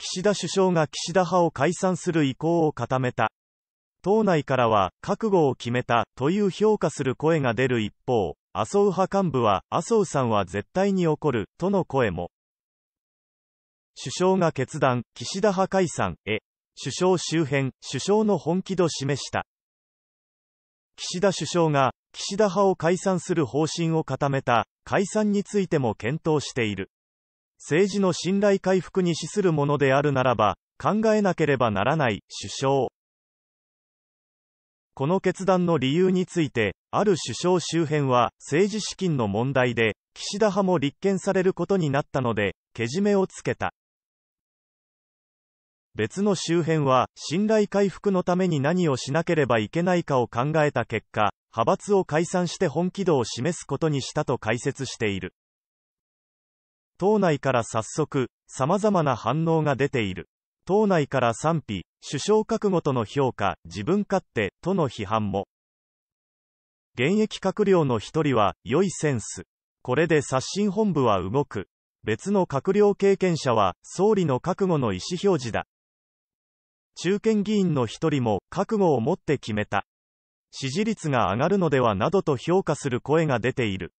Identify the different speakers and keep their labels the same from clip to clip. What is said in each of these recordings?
Speaker 1: 岸田首相が岸田派を解散する意向を固めた。党内からは、覚悟を決めた、という評価する声が出る一方、麻生派幹部は、麻生さんは絶対に怒る、との声も。首相が決断、岸田派解散、へ、首相周辺、首相の本気度示した。岸田首相が、岸田派を解散する方針を固めた、解散についても検討している。政治の信頼回復に資するものであるならば、考えなければならない、首相。この決断の理由について、ある首相周辺は、政治資金の問題で、岸田派も立件されることになったので、けじめをつけた。別の周辺は、信頼回復のために何をしなければいけないかを考えた結果、派閥を解散して本気度を示すことにしたと解説している。党内から早速、様々な反応が出ている。党内から賛否、首相覚悟との評価、自分勝手、との批判も。現役閣僚の一人は、良いセンス。これで刷新本部は動く。別の閣僚経験者は、総理の覚悟の意思表示だ。中堅議員の一人も、覚悟を持って決めた。支持率が上がるのではなどと評価する声が出ている。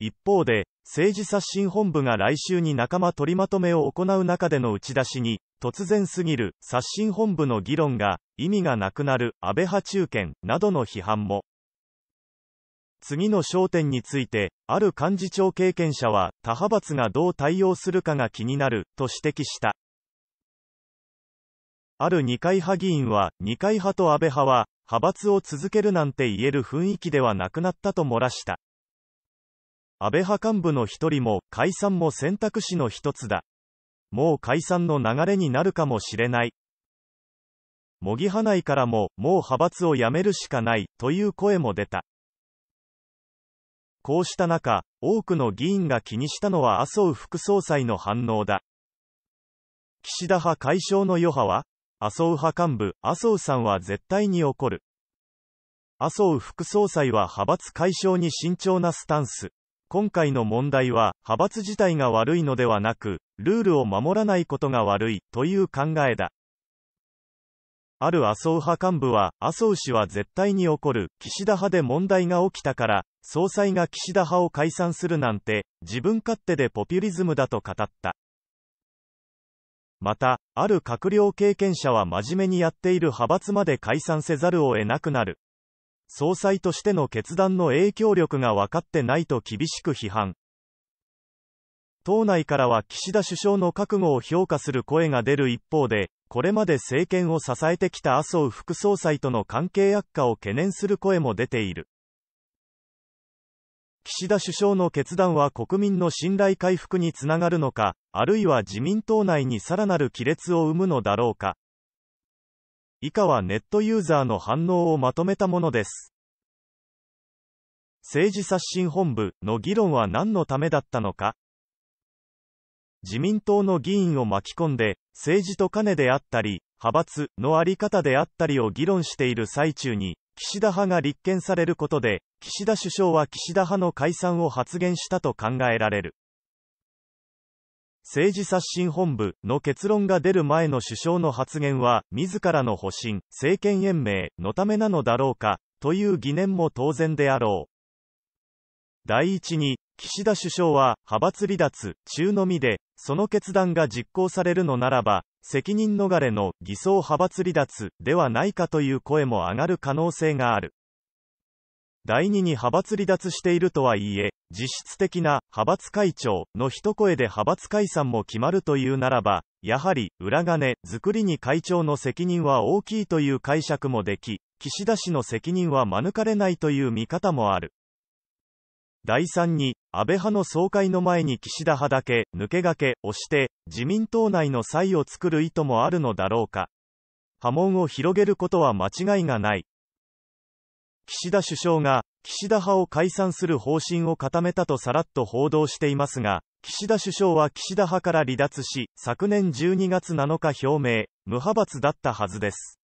Speaker 1: 一方で、政治刷新本部が来週に仲間取りまとめを行う中での打ち出しに、突然すぎる刷新本部の議論が意味がなくなる安倍派中堅などの批判も。次の焦点について、ある幹事長経験者は、他派閥がどう対応するかが気になる、と指摘した。ある二階派議員は、二階派と安倍派は、派閥を続けるなんて言える雰囲気ではなくなったと漏らした。安倍派幹部の一人も解散も選択肢の一つだ。もう解散の流れになるかもしれない。模擬派内からも、もう派閥を辞めるしかない、という声も出た。こうした中、多くの議員が気にしたのは麻生副総裁の反応だ。岸田派解消の余波は麻生派幹部、麻生さんは絶対に怒る。麻生副総裁は派閥解消に慎重なスタンス。今回の問題は、派閥自体が悪いのではなく、ルールを守らないことが悪い、という考えだ。ある麻生派幹部は、麻生氏は絶対に起こる、岸田派で問題が起きたから、総裁が岸田派を解散するなんて、自分勝手でポピュリズムだと語った。また、ある閣僚経験者は真面目にやっている派閥まで解散せざるを得なくなる。総裁としての決断の影響力が分かってないと厳しく批判。党内からは岸田首相の覚悟を評価する声が出る一方で、これまで政権を支えてきた麻生副総裁との関係悪化を懸念する声も出ている。岸田首相の決断は国民の信頼回復につながるのか、あるいは自民党内にさらなる亀裂を生むのだろうか。以下はネットユーザーの反応をまとめたものです。政治刷新本部の議論は何のためだったのか自民党の議員を巻き込んで、政治と金であったり、派閥のあり方であったりを議論している最中に、岸田派が立憲されることで、岸田首相は岸田派の解散を発言したと考えられる。政治刷新本部の結論が出る前の首相の発言は、自らの保身、政権延命のためなのだろうか、という疑念も当然であろう。第一に、岸田首相は、派閥離脱、中のみで、その決断が実行されるのならば、責任逃れの偽装派閥離脱ではないかという声も上がる可能性がある。第二に派閥離脱しているとはいえ、実質的な派閥会長の一声で派閥解散も決まるというならば、やはり裏金作りに会長の責任は大きいという解釈もでき、岸田氏の責任は免れないという見方もある。第3に、安倍派の総会の前に岸田派だけ、抜け駆け、をして、自民党内の差を作る意図もあるのだろうか。波紋を広げることは間違いがない。岸田首相が、岸田派を解散する方針を固めたとさらっと報道していますが、岸田首相は岸田派から離脱し、昨年12月7日表明、無派閥だったはずです。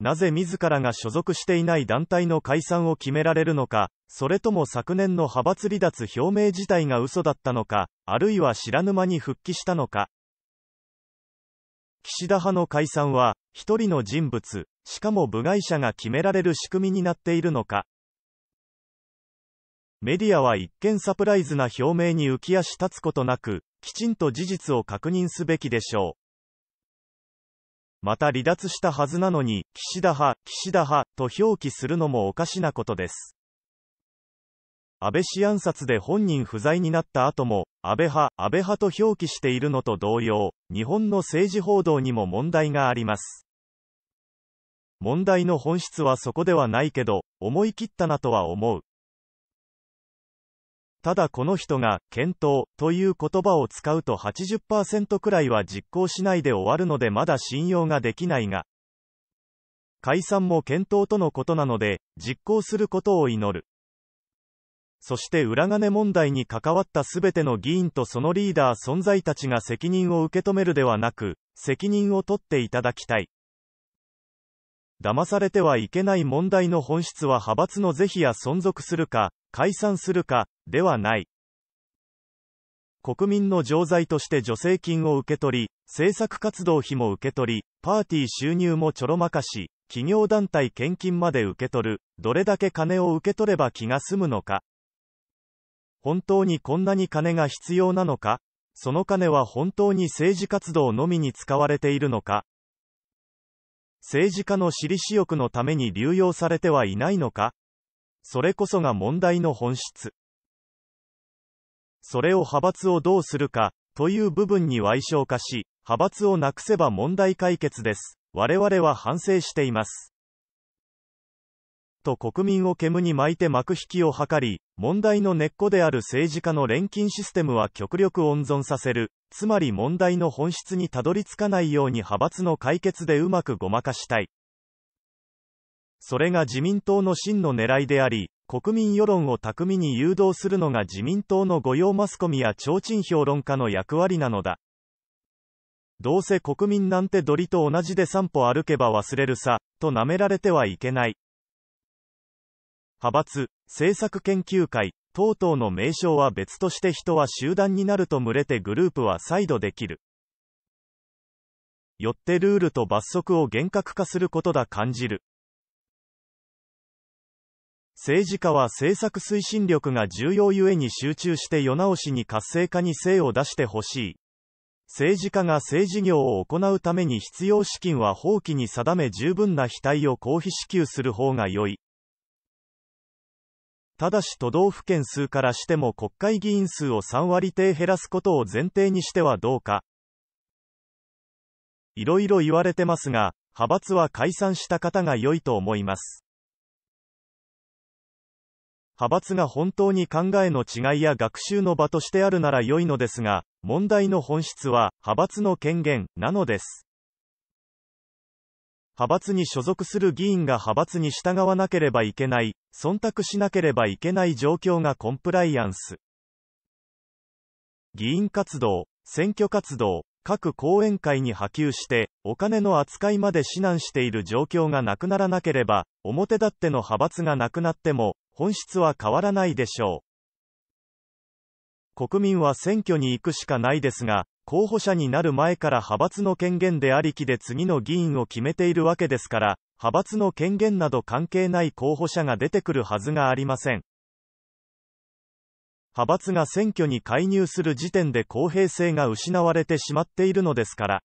Speaker 1: なぜ自らが所属していない団体の解散を決められるのか、それとも昨年の派閥離脱表明自体が嘘だったのか、あるいは知らぬ間に復帰したのか、岸田派の解散は、一人の人物、しかも部外者が決められる仕組みになっているのか。メディアは一見サプライズな表明に浮き足立つことなく、きちんと事実を確認すべきでしょう。また離脱したはずなのに、岸田派、岸田派と表記するのもおかしなことです。安倍氏暗殺で本人不在になった後も、安倍派、安倍派と表記しているのと同様、日本の政治報道にも問題があります。問題の本質はそこではないけど、思い切ったなとは思う。ただこの人が、検討という言葉を使うと80%くらいは実行しないで終わるのでまだ信用ができないが、解散も検討とのことなので、実行することを祈る。そして裏金問題に関わったすべての議員とそのリーダー存在たちが責任を受け止めるではなく、責任を取っていただきたい。騙されてはいけない問題の本質は派閥の是非や存続するか、解散するか、ではない。国民の常在として助成金を受け取り、政策活動費も受け取り、パーティー収入もちょろまかし、企業団体献金まで受け取る、どれだけ金を受け取れば気が済むのか。本当にこんなに金が必要なのかその金は本当に政治活動のみに使われているのか政治家の私利私欲のために流用されてはいないのかそれこそが問題の本質。それを派閥をどうするか、という部分に矮小化し、派閥をなくせば問題解決です。我々は反省しています。と国民を煙に巻いて幕引きを図り、問題の根っこである政治家の錬金システムは極力温存させる、つまり問題の本質にたどり着かないように派閥の解決でうまくごまかしたい。それが自民党の真の狙いであり、国民世論を巧みに誘導するのが自民党の御用マスコミや提灯評論家の役割なのだ。どうせ国民なんてドリと同じで散歩歩けば忘れるさ、と舐められてはいけない。派閥、政策研究会、等々の名称は別として人は集団になると群れてグループは再度できる。よってルールと罰則を厳格化することだ感じる。政治家は政策推進力が重要ゆえに集中して世直しに活性化に精を出してほしい。政治家が政治業を行うために必要資金は法規に定め十分な額を公費支給する方が良い。ただし都道府県数からしても国会議員数を3割程減らすことを前提にしてはどうか。いろいろ言われてますが、派閥は解散した方が良いと思います。派閥が本当に考えの違いや学習の場としてあるなら良いのですが、問題の本質は、派閥の権限、なのです。派閥に所属する議員が派閥に従わなければいけない、忖度しなければいけない状況がコンプライアンス。議員活動、選挙活動、各講演会に波及して、お金の扱いまで指南している状況がなくならなければ、表立っての派閥がなくなっても、本質は変わらないでしょう。国民は選挙に行くしかないですが、候補者になる前から派閥の権限でありきで次の議員を決めているわけですから、派閥の権限など関係ない候補者が出てくるはずがありません。派閥が選挙に介入する時点で公平性が失われてしまっているのですから。